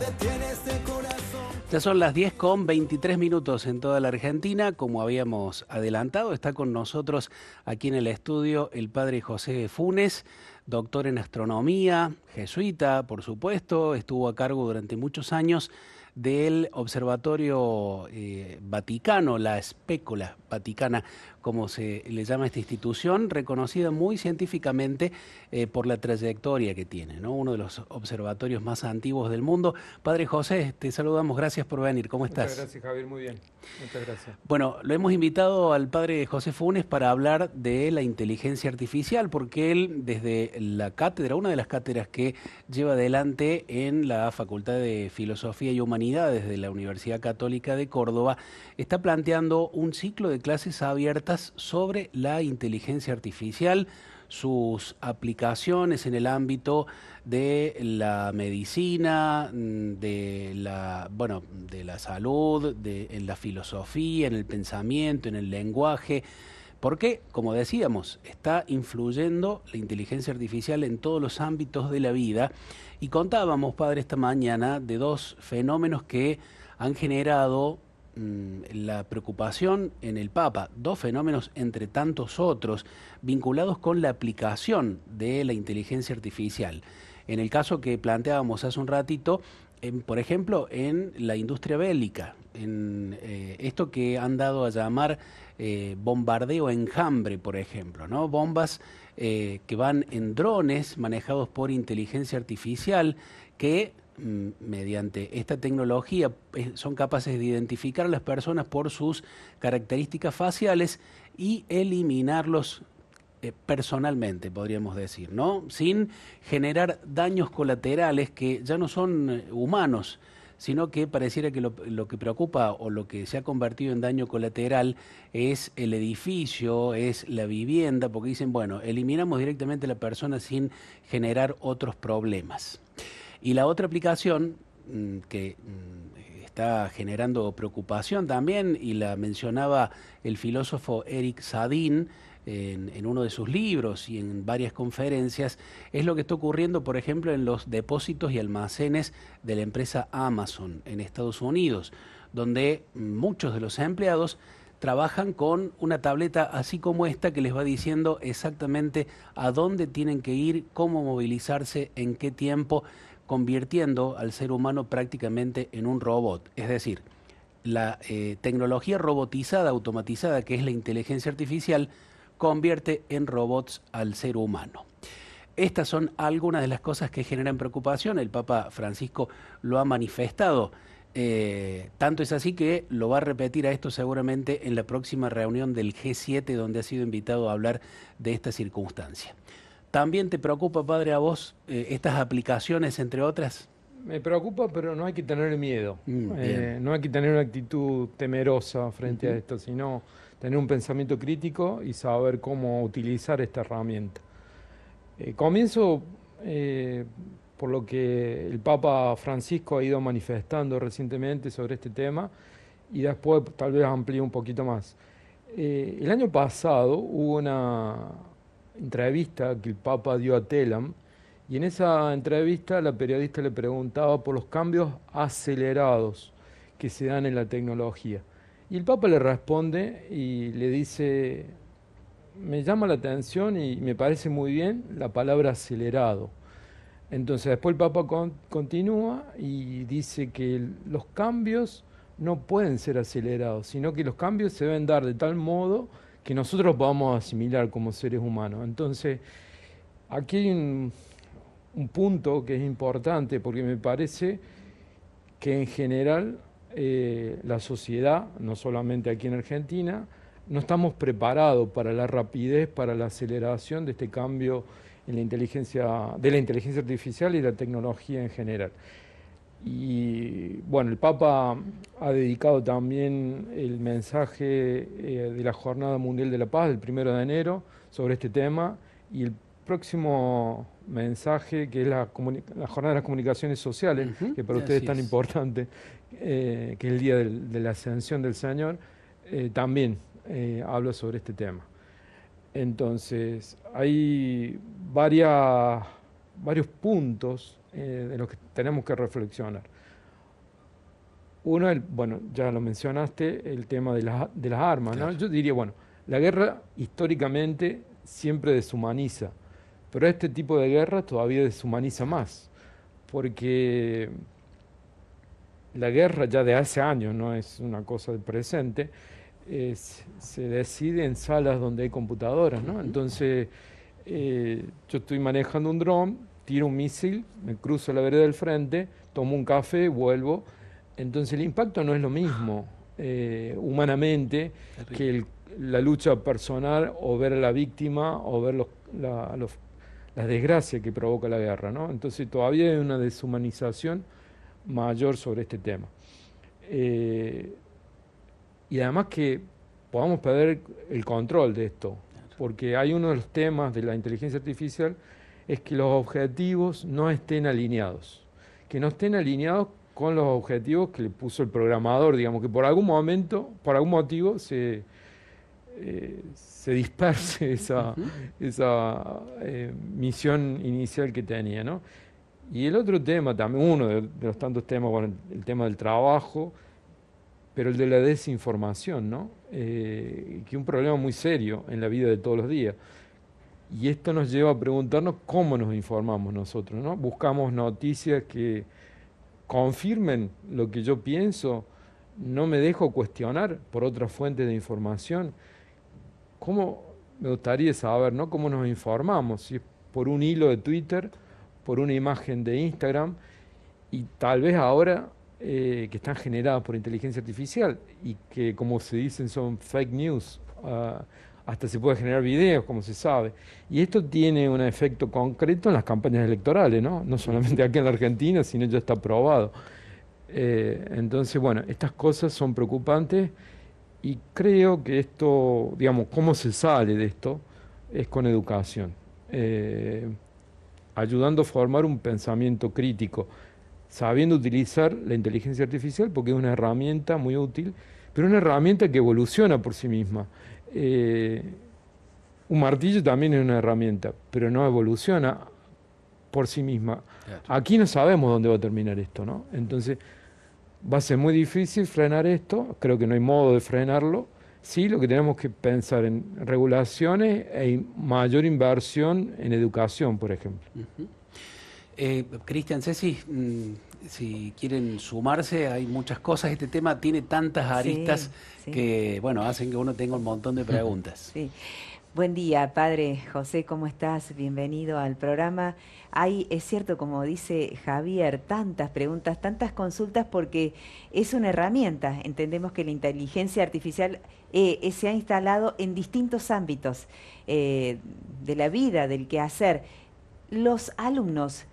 Este ya son las 10 con 23 minutos en toda la Argentina. Como habíamos adelantado, está con nosotros aquí en el estudio el padre José Funes, doctor en astronomía, jesuita, por supuesto. Estuvo a cargo durante muchos años del Observatorio eh, Vaticano, la Espécula Vaticana como se le llama a esta institución, reconocida muy científicamente eh, por la trayectoria que tiene, uno de los observatorios más antiguos del mundo. Padre José, te saludamos, gracias por venir, ¿cómo estás? Muchas gracias, Javier, muy bien, muchas gracias. Bueno, lo hemos invitado al padre José Funes para hablar de la inteligencia artificial, porque él desde la cátedra, una de las cátedras que lleva adelante en la Facultad de Filosofía y Humanidades de la Universidad Católica de Córdoba, está planteando un ciclo de clases abiertas sobre la inteligencia artificial, sus aplicaciones en el ámbito de la medicina, mm, de la, bueno, de la salud, de, en la filosofía, en el pensamiento, en el lenguaje. Porque, como decíamos, está influyendo la inteligencia artificial en todos los ámbitos de la vida. Y contábamos, padre, esta mañana de dos fenómenos que han generado Mm, la preocupación en el Papa, dos fenómenos entre tantos otros vinculados con la aplicación de la inteligencia artificial. En el caso que planteábamos hace un ratito, por ejemplo, en la industria bélica, en eh, esto que han dado a llamar eh, bombardeo enjambre, por ejemplo, ¿no? Bombas eh, que van en drones manejados por inteligencia artificial que Mm, mediante esta tecnología son capaces de identificar a las personas por sus características faciales y eliminarlos eh, personalmente, podríamos decir, ¿no? Sin generar daños colaterales que ya no son eh, humanos, sino que pareciera que lo, lo, que preocupa o lo que se ha convertido en daño colateral es el edificio, es la vivienda, porque dicen, bueno, eliminamos directamente a la persona sin generar otros problemas. Y la otra aplicación mm, que mm, está generando preocupación también, y la mencionaba el filósofo Eric Sadin, en, uno de sus libros y en varias conferencias, es lo que está ocurriendo, por ejemplo, en los depósitos y almacenes de la empresa Amazon en Estados Unidos, donde muchos de los empleados trabajan con una tableta así como esta que les va diciendo exactamente a dónde tienen que ir, cómo movilizarse, en qué tiempo convirtiendo al ser humano prácticamente en un robot. Es decir, la eh, tecnología robotizada, automatizada, que es la inteligencia artificial, convierte en robots al ser humano. Estas son algunas de las cosas que generan preocupación. El Papa Francisco lo ha manifestado. Eh, tanto es así que lo va a repetir a esto seguramente en la próxima reunión del G7, donde ha sido invitado a hablar de esta circunstancia. ¿También te preocupa, padre, a vos eh, estas aplicaciones, entre otras? Me preocupa, pero no hay que tener miedo. Mm, eh, no hay que tener una actitud temerosa frente a esto, sino tener un pensamiento crítico y saber cómo utilizar esta herramienta. Eh, comienzo por lo que el Papa Francisco ha ido manifestando recientemente sobre este tema y después tal vez amplíe un poquito más. el año pasado hubo una, entrevista que el Papa dio a Telam, y en esa entrevista la periodista le preguntaba por los cambios acelerados que se dan en la tecnología. Y el Papa le responde y le dice, me llama la atención y me parece muy bien la palabra acelerado. Entonces después el Papa continúa y dice que los cambios no pueden ser acelerados, sino que los cambios se deben dar de tal modo que nosotros vamos a asimilar como seres humanos. Entonces, aquí hay un, punto que es importante porque me parece que en general eh, la sociedad, no solamente aquí en Argentina, no estamos preparados para la rapidez, para la aceleración de este cambio en la inteligencia, de la inteligencia artificial y la tecnología en general. Y bueno, el Papa ha dedicado también el mensaje eh, de la Jornada Mundial de la Paz del primero de enero sobre este tema y el próximo mensaje que es la, Jornada de las Comunicaciones Sociales, que para ustedes es tan importante, eh, que es el día de la ascensión del Señor, eh, también habla sobre este tema. Entonces, hay varias, varios puntos eh, de lo que tenemos que reflexionar. Uno, bueno, ya lo mencionaste, el tema de, de las armas. Yo diría, bueno, la guerra históricamente siempre deshumaniza, pero este tipo de guerra todavía deshumaniza más, porque la guerra ya de hace años, no es una cosa del presente, se decide en salas donde hay computadoras, ¿no? Entonces, eh, yo estoy manejando un dron, tiro un misil, me cruzo la vereda del frente, tomo un café, vuelvo. Entonces el impacto no es lo mismo eh, humanamente que la lucha personal o ver a la víctima o ver los, la, desgracia que provoca la guerra. ¿no? Entonces todavía hay una deshumanización mayor sobre este tema. Eh, y además que podamos perder el control de esto, porque hay uno de los temas de la inteligencia artificial es que los objetivos no estén alineados, que no estén alineados con los objetivos que le puso el programador, digamos, que por algún momento, por algún motivo, se, eh, se disperse esa, esa eh, misión inicial que tenía, ¿no? Y el otro tema, también uno de, los tantos temas, bueno, el tema del trabajo, pero el de la desinformación, ¿no? Eh, que es un problema muy serio en la vida de todos los días. Y esto nos lleva a preguntarnos cómo nos informamos nosotros, ¿no? Buscamos noticias que confirmen lo que yo pienso, no me dejo cuestionar por otras fuentes de información. ¿Cómo me gustaría saber, ¿no? Cómo nos informamos, si es por un hilo de Twitter, por una imagen de Instagram y tal vez ahora eh, que están generadas por inteligencia artificial y que, como se dicen, son fake news. Ah, hasta se puede generar videos, como se sabe. Y esto tiene un efecto concreto en las campañas electorales, ¿no? No solamente aquí en la Argentina, sino ya está probado. Eh, entonces, bueno, estas cosas son preocupantes y creo que esto, digamos, cómo se sale de esto es con educación, eh, ayudando a formar un pensamiento crítico, sabiendo utilizar la inteligencia artificial porque es una herramienta muy útil, pero una herramienta que evoluciona por sí misma. Eh, un martillo también es una herramienta, pero no evoluciona por sí misma. Aquí no sabemos dónde va a terminar esto, ¿no? Entonces, va a ser muy difícil frenar esto, creo que no hay modo de frenarlo. Sí, lo que tenemos que pensar en regulaciones e mayor inversión en educación, por ejemplo. Eh, Cristian, mm, si quieren sumarse, hay muchas cosas. Este tema tiene tantas aristas que, bueno, hacen que uno tenga un montón de preguntas. Sí. Buen día, padre José, ¿cómo estás? Bienvenido al programa. Hay, es cierto, como dice Javier, tantas preguntas, tantas consultas, porque es una herramienta. Entendemos que la inteligencia artificial eh, eh, se ha instalado en distintos ámbitos eh, de la vida, del quehacer. Los alumnos,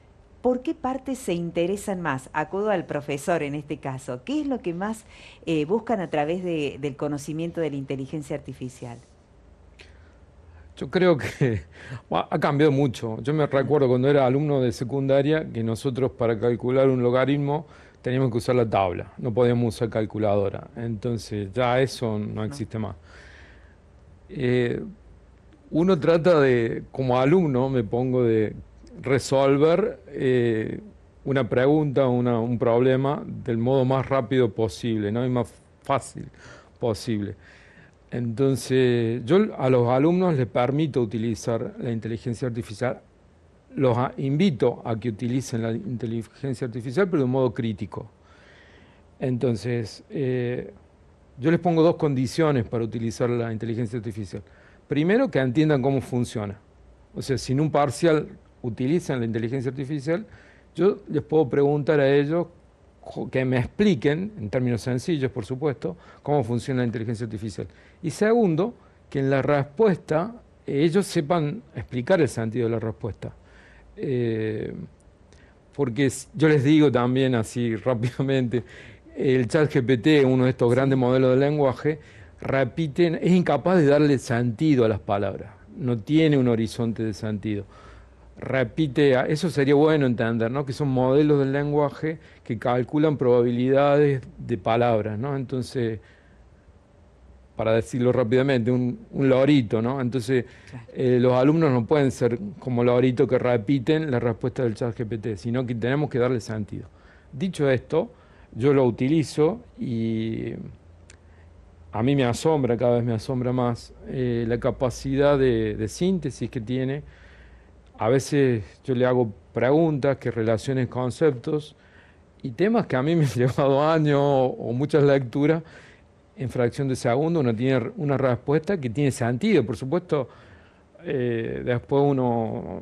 por qué partes se interesan más. Acudo al profesor en este caso. ¿Qué es lo que más eh, buscan a través del conocimiento de la inteligencia artificial? Yo creo que ha cambiado mucho. Yo me recuerdo cuando era alumno de secundaria que nosotros para calcular un logaritmo teníamos que usar la tabla, no podíamos usar calculadora. Entonces ya eso no existe más. Eh, uno trata de, como alumno, me pongo de resolver eh, una pregunta, una, un problema del modo más rápido posible, ¿no? y más fácil posible. Entonces, yo a los alumnos les permito utilizar la inteligencia artificial, los invito a que utilicen la inteligencia artificial, pero de un modo crítico. Entonces, eh, yo les pongo dos condiciones para utilizar la inteligencia artificial. Primero, que entiendan cómo funciona. O sea, sin un parcial utilizan la inteligencia artificial, yo les puedo preguntar a ellos que me expliquen, en términos sencillos por supuesto, cómo funciona la inteligencia artificial. Y segundo, que en la respuesta ellos sepan explicar el sentido de la respuesta. Eh, porque yo les digo también así rápidamente, el chat GPT, uno de estos grandes modelos de lenguaje, repiten, es incapaz de darle sentido a las palabras, no tiene un horizonte de sentido repite, ah, eso sería bueno entender, ¿no? que son modelos del lenguaje que calculan probabilidades de palabras, ¿no? Entonces, para decirlo rápidamente, un, un ¿no? Entonces, eh, los alumnos no pueden ser como lorito que repiten la respuesta del chat GPT, sino que tenemos que darle sentido. Dicho esto, yo lo utilizo y a mí me asombra, cada vez me asombra más, eh, la capacidad de síntesis que tiene a veces yo le hago preguntas que relacionen conceptos y temas que a mí me han llevado años o muchas lecturas, en fracción de segundo uno tiene una respuesta que tiene sentido. Por supuesto, eh, después uno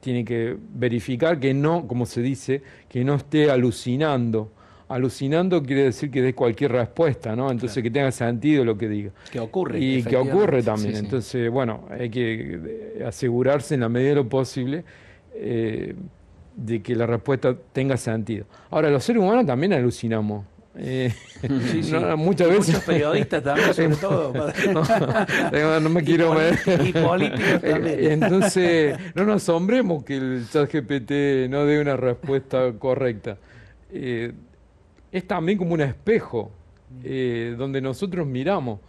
tiene que verificar que no, como se dice, que no esté alucinando alucinando quiere decir que dé cualquier respuesta, ¿no? Entonces que tenga sentido lo que diga. Que ocurre. Y que ocurre también. Entonces, bueno, hay que eh, asegurarse en la medida de lo posible eh, de que la respuesta tenga sentido. Ahora, los seres humanos también alucinamos. Eh, muchas veces. Los periodistas también, sobre todo. no, me quiero ver y Entonces, no nos asombremos que el chat GPT no dé una respuesta correcta es también como un espejo mm. eh, donde nosotros miramos,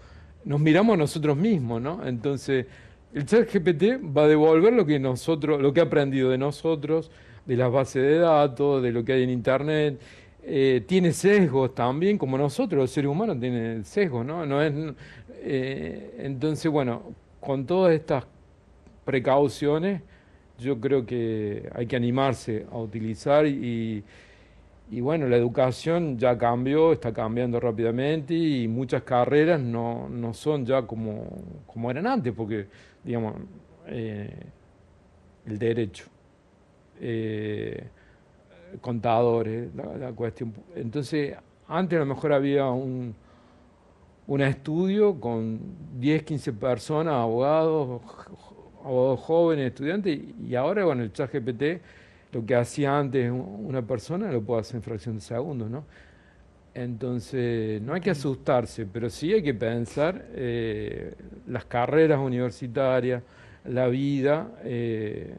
nos miramos a nosotros mismos, ¿no? Entonces, el chat GPT va a devolver lo que nosotros, lo que ha aprendido de nosotros, de las bases de datos, de lo que hay en internet. Eh, tiene sesgos también, como nosotros, los seres humanos tienen sesgos, ¿no? Eh, entonces, bueno, con todas estas precauciones, yo creo que hay que animarse a utilizar y y bueno, la educación ya cambió, está cambiando rápidamente y muchas carreras no, son ya como, eran antes, porque, digamos, eh, el derecho, eh, contadores, la, cuestión. Entonces, antes a lo mejor había un, estudio con 10, 15 personas, abogados, abogados jóvenes, estudiantes, y ahora con bueno, el chat GPT lo que hacía antes una persona lo puedo hacer en fracción de segundo, ¿no? Entonces, no hay que asustarse, pero sí hay que pensar eh, las carreras universitarias, la vida, eh,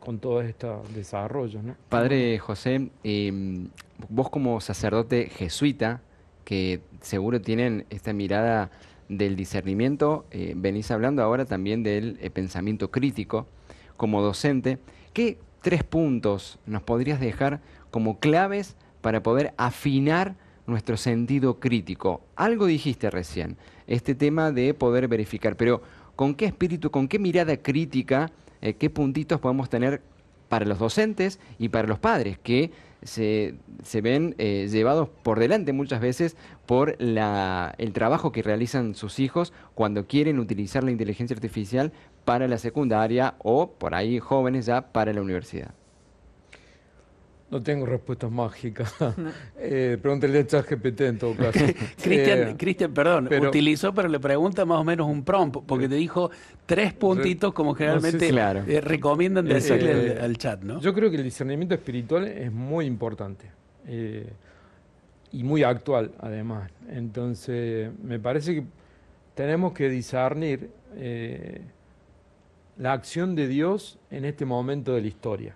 con todos estos desarrollos. Padre José, em, vos como sacerdote jesuita, que seguro tienen esta mirada del discernimiento, eh, venís hablando ahora también del pensamiento crítico como docente. ¿Qué tres puntos nos podrías dejar como claves para poder afinar nuestro sentido crítico? Algo dijiste recién, este tema de poder verificar, pero ¿con qué espíritu, con qué mirada crítica, eh, qué puntitos podemos tener para los docentes y para los padres que se, se ven eh, llevados por delante muchas veces por la, el trabajo que realizan sus hijos cuando quieren utilizar la inteligencia artificial para la secundaria o por ahí jóvenes ya para la universidad. No tengo respuestas mágicas. Eh, pregúntale Eh, chat a en todo caso. Eh, Cristian, perdón, utilizó, pero le pregunta más o menos un prompt, porque te dijo tres puntitos como generalmente eh, recomiendan decirle al, chat, ¿no? Yo creo que el discernimiento espiritual es muy importante y muy actual, además. Entonces, me parece que tenemos que discernir la acción de Dios en este momento de la historia.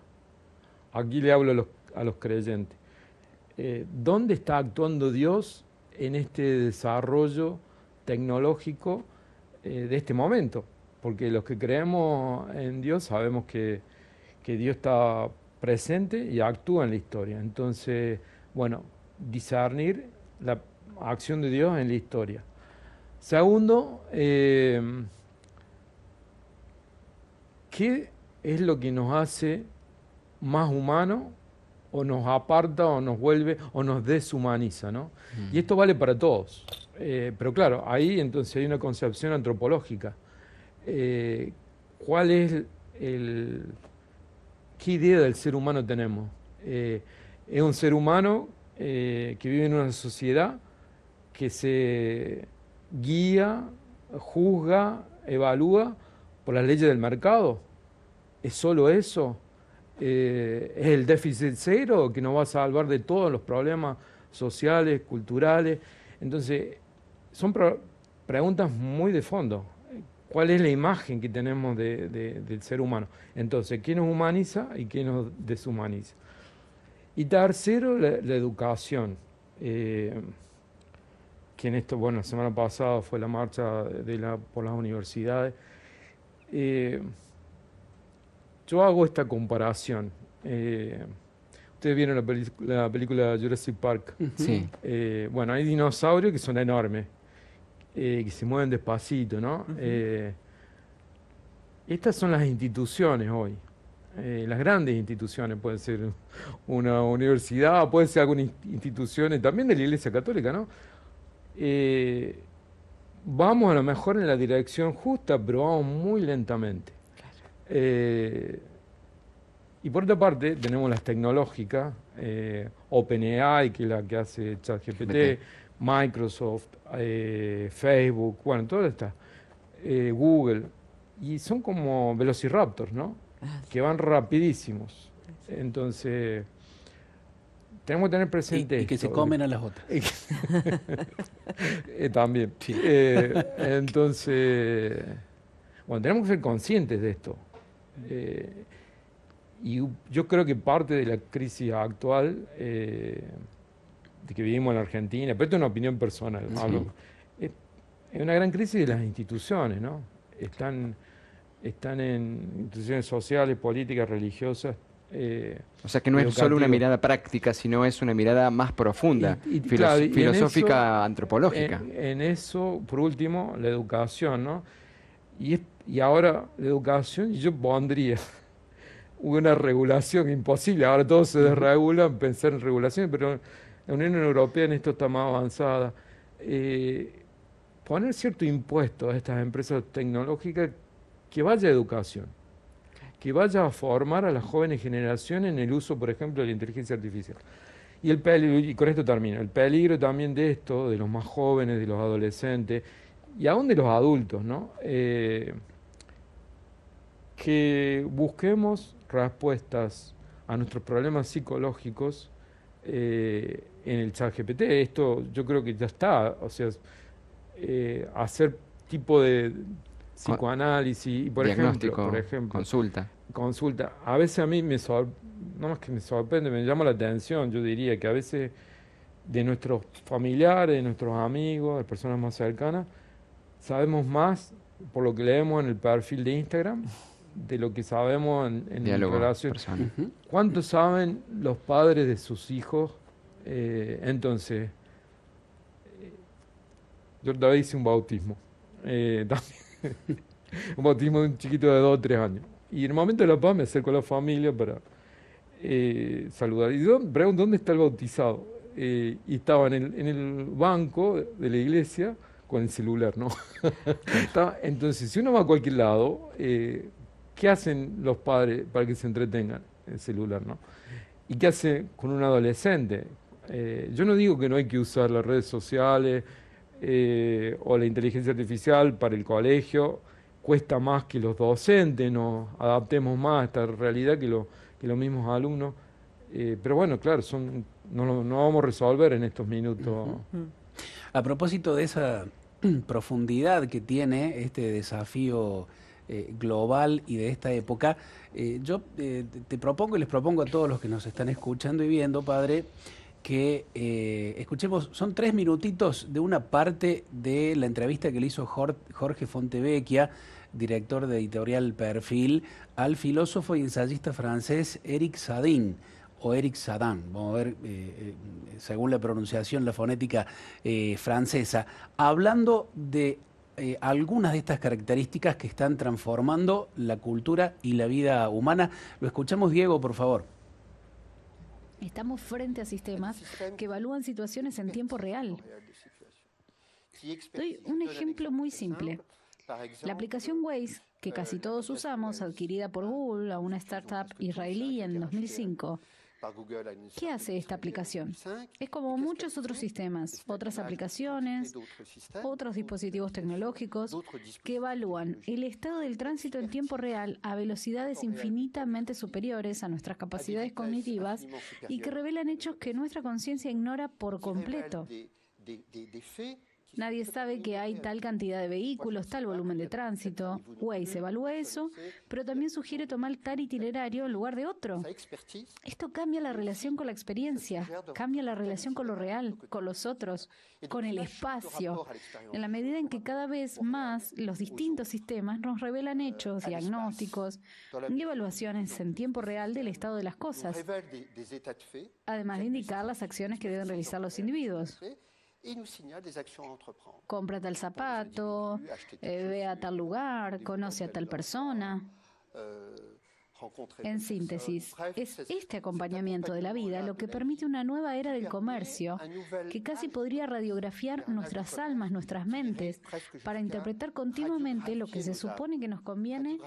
Aquí le hablo a los a los creyentes. Eh, ¿Dónde está actuando Dios en este desarrollo tecnológico eh, de este momento? Porque los que creemos en Dios sabemos que, Dios está presente y actúa en la historia. Entonces, bueno, discernir la acción de Dios en la historia. Segundo, eh, ¿qué es lo que nos hace más humanos o nos aparta o nos vuelve o nos deshumaniza. ¿no? Mm. Y esto vale para todos. Eh, pero claro, ahí entonces hay una concepción antropológica. Eh, ¿Cuál es el, qué idea del ser humano tenemos? Eh, es un ser humano que vive en una sociedad que se guía, juzga, evalúa por las leyes del mercado. ¿Es solo eso? es eh, el déficit cero que nos va a salvar de todos los problemas sociales, culturales. Entonces, son preguntas muy de fondo. ¿Cuál es la imagen que tenemos del ser humano? Entonces, ¿qué nos humaniza y qué nos deshumaniza? Y tercero, la, educación. Eh, que en esto, bueno, la semana pasada fue la marcha por las universidades. Eh, yo hago esta comparación. Eh, ustedes vieron la, película Jurassic Park. Sí. Eh, bueno, hay dinosaurios que son enormes, eh, que se mueven despacito, ¿no? estas son las instituciones hoy. las grandes instituciones, pueden ser una universidad, pueden ser algunas instituciones, también de la Iglesia Católica, ¿no? vamos a lo mejor en la dirección justa, pero vamos muy lentamente. Eh, y por otra parte, tenemos las tecnológicas, eh, OpenAI, que es la que hace ChatGPT, Microsoft, eh, Facebook, bueno, todas estas, Google. Y son como velociraptors, ¿no? Ah, que van rapidísimos. Entonces, tenemos que tener presente. Y, que se comen a las otras. También. entonces, bueno, tenemos que ser conscientes de esto. Eh, y yo creo que parte de la crisis actual eh, de que vivimos en la Argentina, pero esto es una opinión personal, eh, es, una gran crisis de las instituciones, ¿no? Están, están en instituciones sociales, políticas, religiosas, o sea que no es solo una mirada práctica, sino es una mirada más profunda, filosófica, antropológica. en, eso, por último, la educación, ¿no? Y, ahora la educación, yo pondría una regulación imposible. Ahora todos se desregulan, pensar en regulación, pero la Unión Europea en esto está más avanzada. Eh, poner cierto impuesto a estas empresas tecnológicas que vaya a educación, que vaya a formar a la jóvenes generaciones en el uso, por ejemplo, de la inteligencia artificial. Y, el y con esto termino, el peligro también de esto, de los más jóvenes, de los adolescentes, y aún de los adultos, ¿no? Eh, que busquemos respuestas a nuestros problemas psicológicos eh, en el chat GPT. Esto yo creo que ya está, o sea, eh, hacer tipo de psicoanálisis y por ejemplo, consulta. Consulta. A veces a mí me no más que me sorprende, me llama la atención, yo diría que a veces de nuestros familiares, de nuestros amigos, de personas más cercanas, sabemos más por lo que leemos en el perfil de Instagram de lo que sabemos en, el Diálogo, ¿Cuánto saben los padres de sus hijos? Eh, entonces, eh, yo vez hice un bautismo. Eh, un bautismo de un chiquito de dos o tres años. Y en el momento de la paz me acerco a la familia para saludar. Y ¿dónde está el bautizado? y estaba en el banco de la iglesia con el celular, ¿no? Entonces, si uno va a cualquier lado, eh, ¿qué hacen los padres para que se entretengan el celular, ¿no? ¿Y qué hace con un adolescente? Eh, yo no digo que no hay que usar las redes sociales eh, o la inteligencia artificial para el colegio, cuesta más que los docentes nos adaptemos más a esta realidad que, los mismos alumnos. pero bueno, claro, son, no, no vamos a resolver en estos minutos. A propósito de esa profundidad que tiene este desafío eh, global y de esta época, eh, yo eh, te propongo y les propongo a todos los que nos están escuchando y viendo, padre, que escuchemos, son tres minutitos de una parte de la entrevista que le hizo Jorge Fontevecchia, director de editorial Perfil, al filósofo y ensayista francés Eric Sadin o Eric Sadán, vamos a ver, eh, eh, según la pronunciación, la fonética eh, francesa, hablando de algunas de estas características que están transformando la cultura y la vida humana. Lo escuchamos, Diego, por favor. Estamos frente a sistemas que evalúan situaciones en tiempo real. Doy un ejemplo muy simple. La aplicación Waze, que casi todos usamos, adquirida por Google a una startup israelí en 2005, ¿Qué hace esta aplicación? Es como muchos otros sistemas, otras aplicaciones, otros dispositivos tecnológicos que evalúan el estado del tránsito en tiempo real a velocidades infinitamente superiores a nuestras capacidades cognitivas y que revelan hechos que nuestra conciencia ignora por completo. Nadie sabe que hay tal cantidad de vehículos, tal volumen de tránsito. se evalúa eso, pero también sugiere tomar tal itinerario en lugar de otro. Esto cambia la relación con la experiencia, cambia la relación con lo real, con los otros, con el espacio. En la medida en que cada vez más los distintos sistemas nos revelan hechos, diagnósticos y evaluaciones en tiempo real del estado de las cosas, además de indicar las acciones que deben realizar los individuos. Compra tal zapato, eh, ve a tal lugar, conoce a tal persona. Euh, en síntesis, es este acompañamiento de la vida lo que permite una nueva era del comercio, que casi podría radiografiar nuestras almas, nuestras mentes, para interpretar continuamente lo que se supone que nos conviene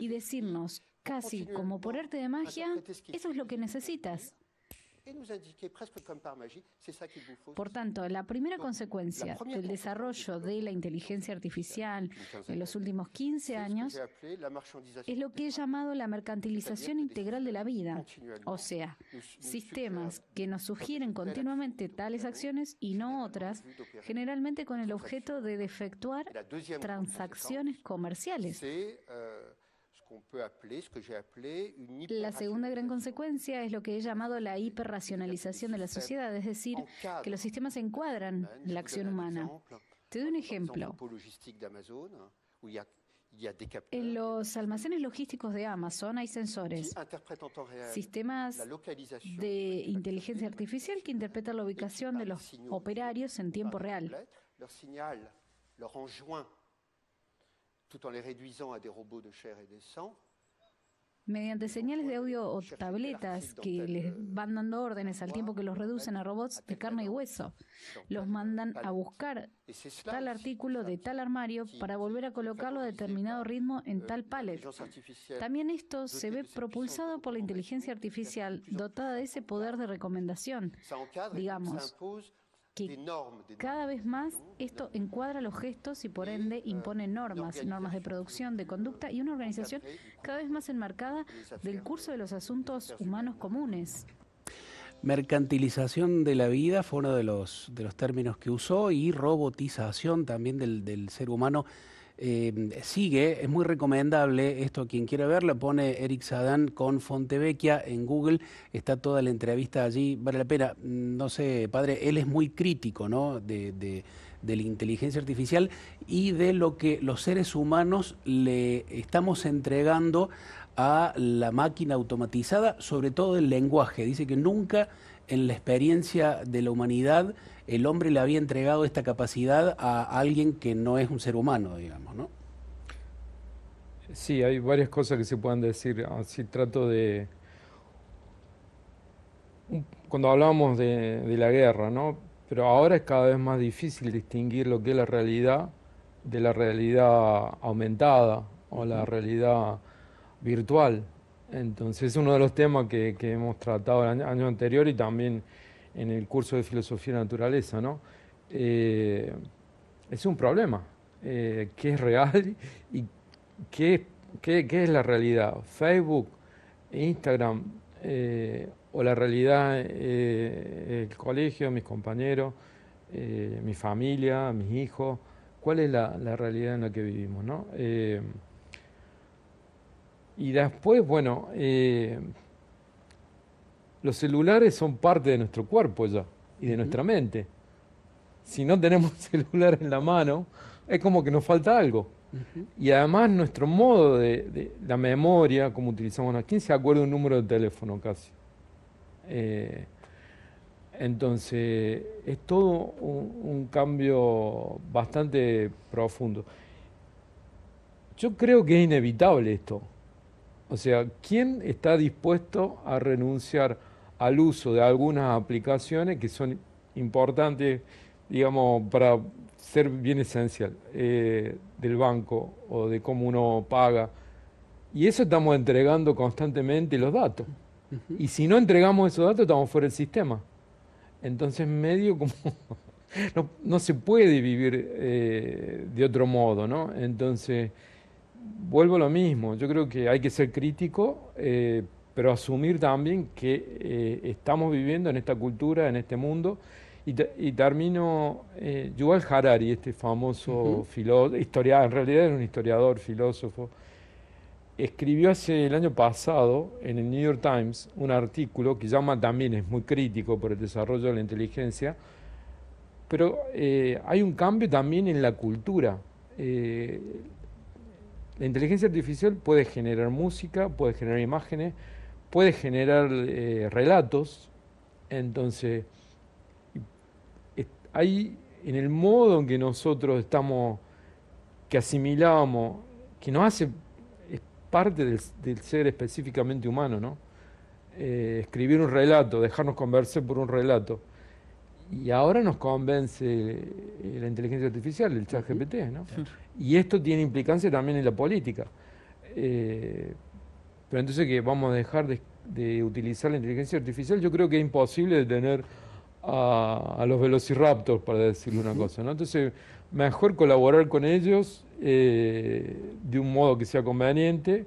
y decirnos, casi como por arte de magia, eso es lo que necesitas. Por tanto, la primera consecuencia del desarrollo de la inteligencia artificial en los últimos 15 años es lo que he llamado la mercantilización integral de la vida, o sea, sistemas que nos sugieren continuamente tales acciones y no otras, generalmente con el objeto de defectuar transacciones comerciales. La segunda gran consecuencia es lo que he llamado la hiperracionalización de la sociedad, es decir, que los sistemas encuadran la acción humana. Te doy un ejemplo. En los almacenes logísticos de Amazon hay sensores, sistemas de inteligencia artificial que interpretan la ubicación de los operarios en tiempo real mediante señales de audio o tabletas que les van dando órdenes al tiempo que los reducen a robots de carne y hueso. Los mandan a buscar tal artículo de tal armario para volver a colocarlo a determinado ritmo en tal pallet. También esto se ve propulsado por la inteligencia artificial dotada de ese poder de recomendación. Digamos, cada vez más esto encuadra los gestos y por ende eh, impone normas, normas de producción, de conducta y una organización cada vez más enmarcada del curso de los asuntos humanos comunes. Mercantilización de la vida fue uno de los, de los términos que usó y robotización también del, del ser humano Em, sigue, es muy recomendable esto, quien quiera verlo pone Eric Sadán con Fontevecchia en Google, está toda la entrevista allí, vale la pena, mm, no sé, padre, él es muy crítico, ¿no? de, de de la inteligencia artificial y de lo que los seres humanos le estamos entregando a la máquina automatizada, sobre todo el lenguaje. Dice que nunca en la experiencia de la humanidad el hombre le había entregado esta capacidad a alguien que no es un ser humano, digamos, ¿no? Sí, hay varias cosas que se pueden decir. Así ah, trato de... Cuando hablábamos de, de la guerra, ¿no? Pero ahora es cada vez más difícil distinguir lo que es la realidad de la realidad aumentada o la realidad virtual. Entonces, uno de los temas que, hemos tratado el año, anterior y también en el curso de Filosofía de Naturaleza, ¿no? Eh, es un problema. Eh, ¿Qué es real y qué, es la realidad? ¿Facebook, Instagram eh, o la realidad, el colegio, mis compañeros, mi familia, mis hijos? ¿Cuál es la, la, realidad en la que vivimos, no? Y después, bueno, eh, los celulares son parte de nuestro cuerpo ya y de nuestra mente. Si no tenemos celular en la mano, es como que nos falta algo. Y además nuestro modo de, la memoria, como utilizamos, aquí ¿quién se acuerda un número de teléfono casi? Eh, entonces, es todo un, cambio bastante profundo. Yo creo que es inevitable esto. O sea, ¿quién está dispuesto a renunciar al uso de algunas aplicaciones que son importantes, digamos, para ser bien esencial eh, del banco o de cómo uno paga? Y eso estamos entregando constantemente los datos. Y si no entregamos esos datos, estamos fuera del sistema. Entonces, medio como... no, se puede vivir eh, de otro modo, ¿no? Entonces vuelvo lo mismo, yo creo que hay que ser crítico, eh, pero asumir también que eh, estamos viviendo en esta cultura, en este mundo. Y, termino, eh, Yuval Harari, este famoso filósofo, historiador, en realidad era un historiador, filósofo, escribió hace el año pasado en el New York Times un artículo que llama también es muy crítico por el desarrollo de la inteligencia, pero hay un cambio también en la cultura. La inteligencia artificial puede generar música, puede generar imágenes, puede generar eh, relatos. Entonces, hay en el modo en que nosotros estamos, que asimilamos, que nos hace, es parte del, ser específicamente humano, ¿no? Eh, escribir un relato, dejarnos conversar por un relato y ahora nos convence eh, la inteligencia artificial, el chat GPT, ¿no? Y esto tiene implicancia también en la política. Eh, pero entonces que vamos a dejar de, utilizar la inteligencia artificial, yo creo que es imposible detener a, los velociraptors, para decirle una cosa, ¿no? Entonces, mejor colaborar con ellos eh, de un modo que sea conveniente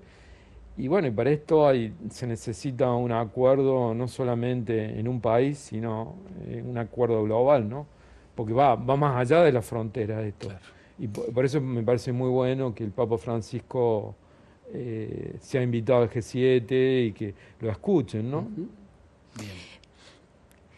y bueno, y para esto hay, se necesita un acuerdo no solamente en un país, sino eh, un acuerdo global, ¿no? Porque va, va más allá de la frontera esto. Y por, eso me parece muy bueno que el Papa Francisco eh, sea invitado al G7 y que lo escuchen, ¿no? Bien.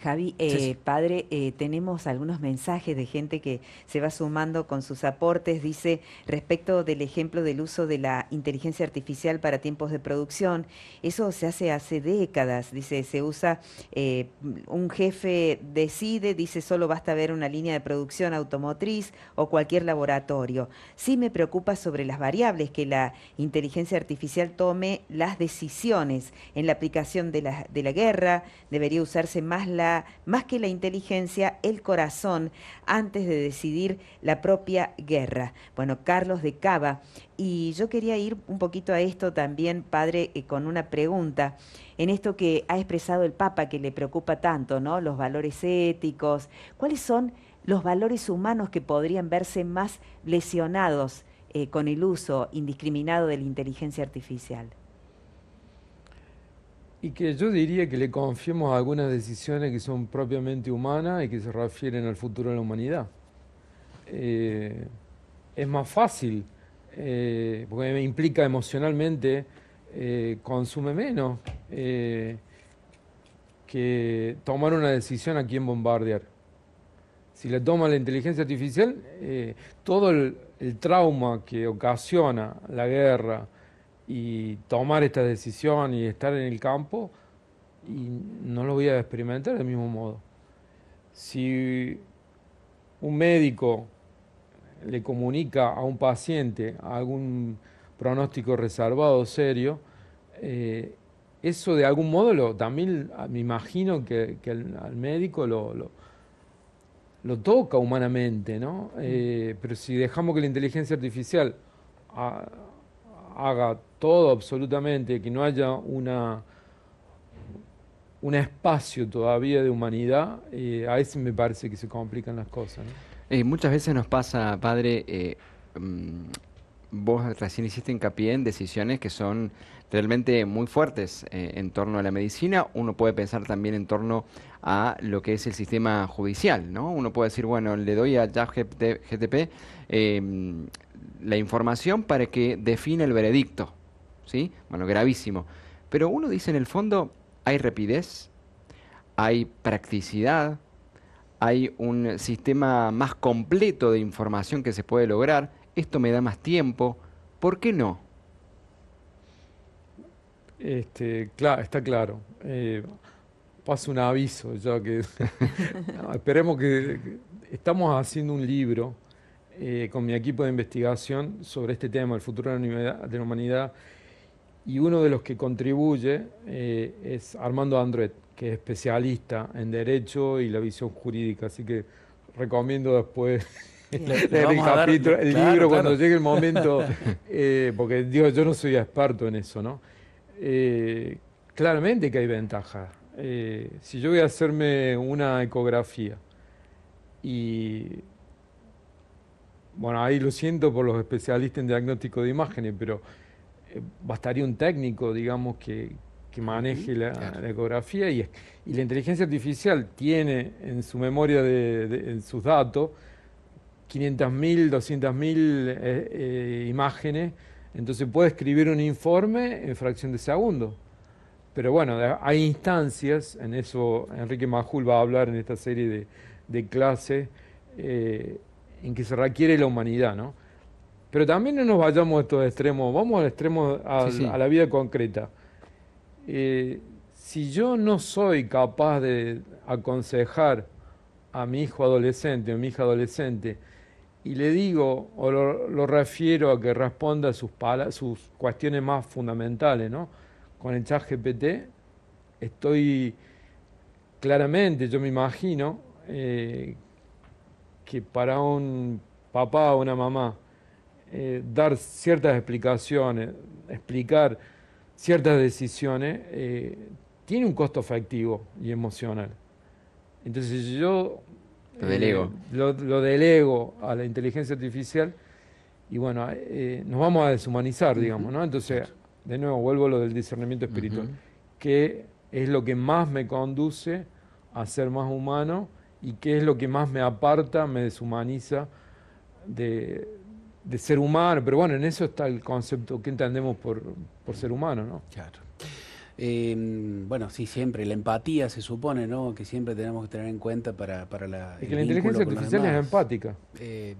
Javi, eh, padre, eh, tenemos algunos mensajes de gente que se va sumando con sus aportes. Dice, respecto del ejemplo del uso de la inteligencia artificial para tiempos de producción, eso se hace hace décadas. Dice, se usa, eh, un jefe decide, dice, solo basta ver una línea de producción automotriz o cualquier laboratorio. Sí me preocupa sobre las variables que la inteligencia artificial tome las decisiones en la aplicación de la, de la guerra. Debería usarse más la más que la inteligencia, el corazón antes de decidir la propia guerra. Bueno, Carlos de Cava. Y yo quería ir un poquito a esto también, padre, eh, con una pregunta. En esto que ha expresado el Papa, que le preocupa tanto, ¿no? Los valores éticos. ¿Cuáles son los valores humanos que podrían verse más lesionados eh, con el uso indiscriminado de la inteligencia artificial? y que yo diría que le confiemos algunas decisiones que son propiamente humanas y que se refieren al futuro de la humanidad. Eh, es más fácil, eh, porque me implica emocionalmente, eh, consume menos que tomar una decisión a quién bombardear. Si le toma la inteligencia artificial, todo el trauma que ocasiona la guerra, y tomar esta decisión y estar en el campo y no lo voy a experimentar del mismo modo. Si un médico le comunica a un paciente algún pronóstico reservado serio, eh, eso de algún modo también ah, me imagino que, al médico lo, lo, toca humanamente, ¿no? Eh, pero si dejamos que la inteligencia artificial ah, haga todo absolutamente, que no haya una un espacio todavía de humanidad, eh, a eso me parece que se complican las cosas. Eh, muchas veces nos pasa, padre, eh, mm, vos recién hiciste hincapié en decisiones que son realmente muy fuertes en torno a la medicina. Uno puede pensar también en torno a lo que es el sistema judicial, ¿no? Uno puede decir, bueno, le doy a jaf GTP la información para que define el veredicto. ¿sí? Bueno, gravísimo. Pero uno dice, en el fondo, hay rapidez, hay practicidad, hay un sistema más completo de información que se puede lograr, esto me da más tiempo, ¿por qué no? Este, está claro. Eh, paso un aviso, ya que esperemos que estamos haciendo un libro eh, con mi equipo de investigación sobre este tema, el futuro de la humanidad, y uno de los que contribuye eh, es Armando Andret, que es especialista en derecho y la visión jurídica, así que recomiendo después el capítulo, el libro cuando llegue el momento, eh, porque digo, yo no soy experto en eso, ¿no? claramente que hay ventajas. si yo voy a hacerme una ecografía y bueno, ahí lo siento por los especialistas en diagnóstico de imágenes, pero eh, bastaría un técnico, digamos, que, maneje la, ecografía y, la inteligencia artificial tiene en su memoria, de, en sus datos, 500.000, 200.000 eh, eh, imágenes, entonces puede escribir un informe en fracción de segundo. Pero bueno, hay instancias, en eso Enrique Majul va a hablar en esta serie de, de clases, en que se requiere la humanidad, ¿no? Pero también no nos vayamos a estos extremos, vamos al extremo a, la vida concreta. Eh, si yo no soy capaz de aconsejar a mi hijo adolescente o mi hija adolescente y le digo o lo, refiero a que responda a sus, cuestiones más fundamentales, ¿no? Con el chat GPT estoy claramente, yo me imagino, eh, que para un papá o una mamá eh, dar ciertas explicaciones, explicar ciertas decisiones, eh, tiene un costo afectivo y emocional. Entonces yo lo delego. Eh, a la inteligencia artificial y bueno, nos vamos a deshumanizar, digamos, ¿no? Entonces, de nuevo, vuelvo a lo del discernimiento espiritual, que es lo que más me conduce a ser más humano y qué es lo que más me aparta, me deshumaniza de, ser humano. Pero bueno, en eso está el concepto que entendemos por, ser humano, ¿no? Claro. Eh, bueno, sí, siempre, la empatía se supone, ¿no? Que siempre tenemos que tener en cuenta para, para la... Es que la inteligencia artificial es empática. Eh,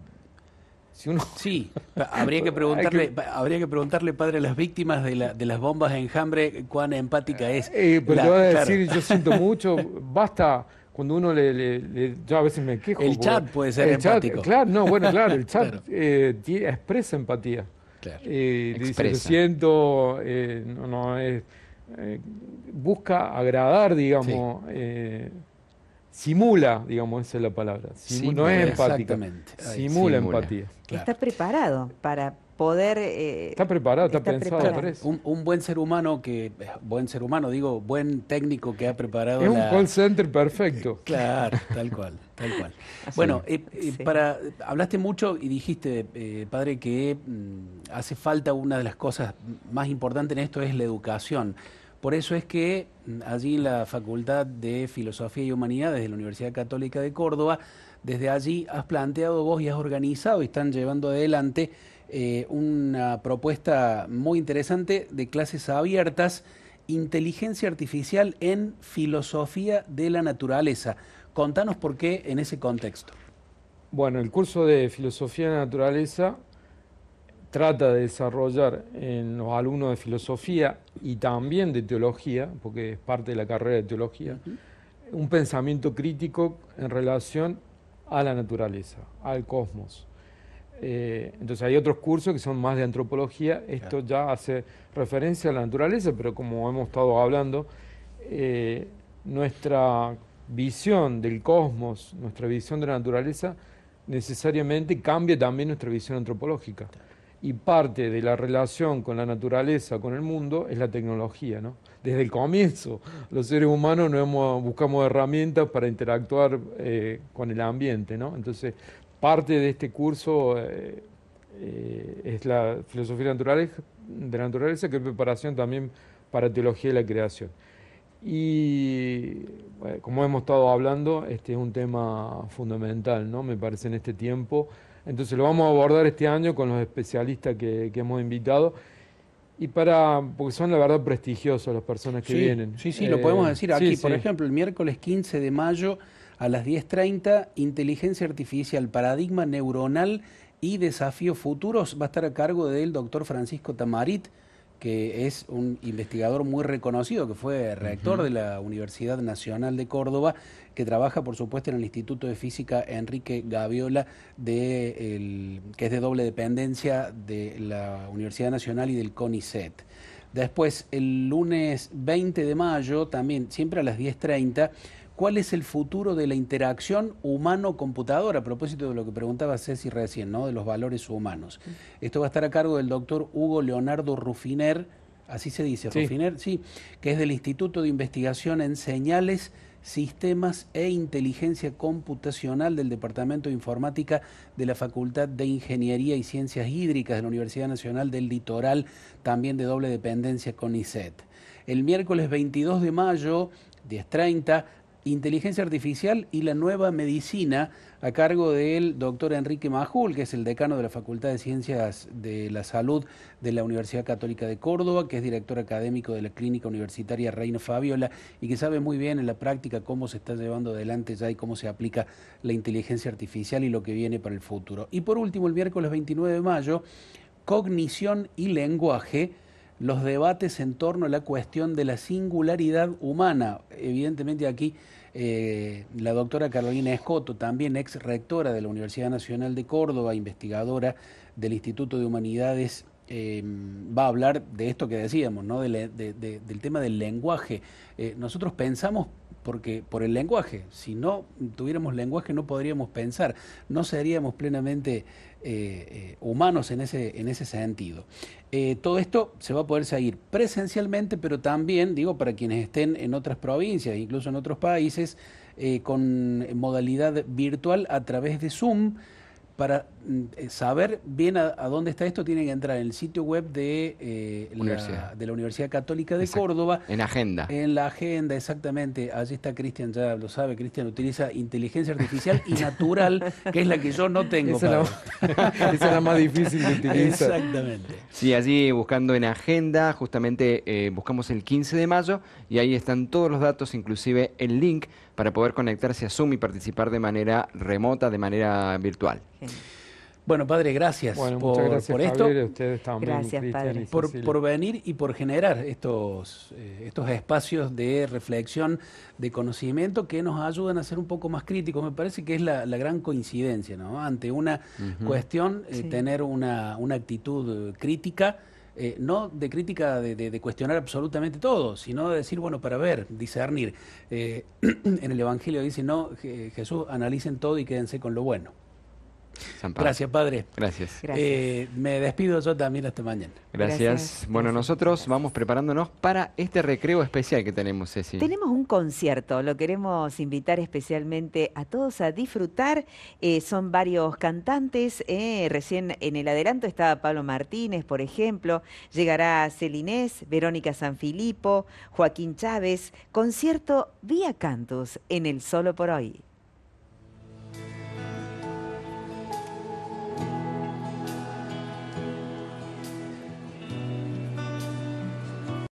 sí, habría que preguntarle, habría que preguntarle, padre, a las víctimas de, las bombas de enjambre cuán empática es. Eh, pero te voy a decir, yo siento mucho, basta cuando uno le, Yo a veces me quejo. El chat puede ser empático. claro, no, bueno, claro, el chat eh, expresa empatía. Claro. Eh, expresa. siento, eh, no, es, busca agradar, digamos, simula, digamos, esa es la palabra. no es empático Simula, simula, empatía. Está preparado para poder... Eh, está preparado, está, pensado Un, buen ser humano que, eh, buen ser humano, digo, buen técnico que ha preparado... Es un call center perfecto. Claro, tal cual, tal cual. bueno, eh, para, hablaste mucho y dijiste, padre, que mm, hace falta una de las cosas más importantes en esto es la educación. Por eso es que mm, allí en la Facultad de Filosofía y Humanidades de la Universidad Católica de Córdoba, desde allí has planteado vos y has organizado y están llevando adelante eh, una propuesta muy interesante de clases abiertas, inteligencia artificial en filosofía de la naturaleza. Contanos por qué en ese contexto. Bueno, el curso de filosofía de la naturaleza trata de desarrollar en los alumnos de filosofía y también de teología, porque es parte de la carrera de teología, un pensamiento crítico en relación a la naturaleza, al cosmos. Eh, entonces hay otros cursos que son más de antropología, esto ya hace referencia a la naturaleza, pero como hemos estado hablando, eh, nuestra visión del cosmos, nuestra visión de la naturaleza, necesariamente cambia también nuestra visión antropológica. Y parte de la relación con la naturaleza, con el mundo, es la tecnología, ¿no? Desde el comienzo, los seres humanos no hemos, buscamos herramientas para interactuar eh, con el ambiente, ¿no? Entonces, parte de este curso eh, eh, es la filosofía de la naturaleza, que es preparación también para teología de la creación. Y eh, como hemos estado hablando, este es un tema fundamental, ¿no? Me parece en este tiempo. Entonces lo vamos a abordar este año con los especialistas que, hemos invitado. Y para, porque son la verdad prestigiosos las personas que vienen. Sí, sí, lo podemos decir aquí. por ejemplo, el miércoles 15 de mayo a las 10.30, Inteligencia Artificial, Paradigma Neuronal y Desafíos Futuros va a estar a cargo del doctor Francisco Tamarit, que es un investigador muy reconocido, que fue rector de la Universidad Nacional de Córdoba, que trabaja, por supuesto, en el Instituto de Física Enrique Gaviola, de que es de doble dependencia de la Universidad Nacional y del CONICET. Después, el lunes 20 de mayo, también siempre a las 10.30, cuál es el futuro de la interacción humano-computadora, a propósito de lo que preguntaba Ceci recién, ¿no? de los valores humanos. Esto va a estar a cargo del doctor Hugo Leonardo Rufiner, así se dice, Rufiner, sí, que es del Instituto de Investigación en Señales, Sistemas e Inteligencia Computacional del Departamento de Informática de la Facultad de Ingeniería y Ciencias Hídricas de la Universidad Nacional del Litoral, también de doble dependencia con ISET. El miércoles 22 de mayo 10.30 Inteligencia Artificial y la Nueva Medicina, a cargo del doctor Enrique Majul, que es el decano de la Facultad de Ciencias de la Salud de la Universidad Católica de Córdoba, que es director académico de la Clínica Universitaria Reino Fabiola y que sabe muy bien en la práctica cómo se está llevando adelante ya y cómo se aplica la inteligencia artificial y lo que viene para el futuro. Y por último, el miércoles 29 de mayo, Cognición y Lenguaje los debates en torno a la cuestión de la singularidad humana. Evidentemente aquí eh, la doctora Carolina Escoto, también ex rectora de la Universidad Nacional de Córdoba, investigadora del Instituto de Humanidades, eh, va a hablar de esto que decíamos, ¿no? del tema del lenguaje. Eh, nosotros pensamos porque por el lenguaje. Si no tuviéramos lenguaje no podríamos pensar, no seríamos plenamente eh, eh, humanos en ese, en ese sentido. Eh, todo esto se va a poder seguir presencialmente, pero también, digo, para quienes estén en otras provincias, incluso en otros países, con modalidad virtual a través de Zoom. Para mm, eh, saber bien a, dónde está esto, tienen que entrar en el sitio web de, eh, la, Universidad Católica de Córdoba. En agenda. En la agenda, exactamente. Allí está Cristian, ya lo sabe. Cristian utiliza inteligencia artificial y natural, que es la que yo no tengo. Esa, es la más difícil de utilizar. Exactamente. Sí, allí buscando en agenda, justamente eh, buscamos el 15 de mayo y ahí están todos los datos, inclusive el link para poder conectarse a Zoom y participar de manera remota, de manera virtual. Bueno, padre, gracias, por, esto. gracias, Por, venir y por generar estos, eh, estos espacios de reflexión, de conocimiento que nos ayudan a ser un poco más críticos. Me parece que es la, gran coincidencia, ¿no? Ante una cuestión, eh, tener una, una actitud eh, crítica eh, no de crítica de, cuestionar absolutamente todo, sino de decir, bueno, para ver, discernir. Eh, en el Evangelio dice, no, Jesús, analicen todo y quédense con lo bueno. Gracias, padre. Gracias. Eh, me despido yo también hasta mañana. Gracias. Bueno, nosotros vamos preparándonos para este recreo especial que tenemos, Tenemos un concierto, lo queremos invitar especialmente a todos a disfrutar. Eh, son varios cantantes. Eh, recién en el adelanto estaba Pablo Martínez, por ejemplo. Llegará Celinés, Verónica Sanfilippo, Joaquín Chávez. Concierto vía Cantos en el Solo por Hoy.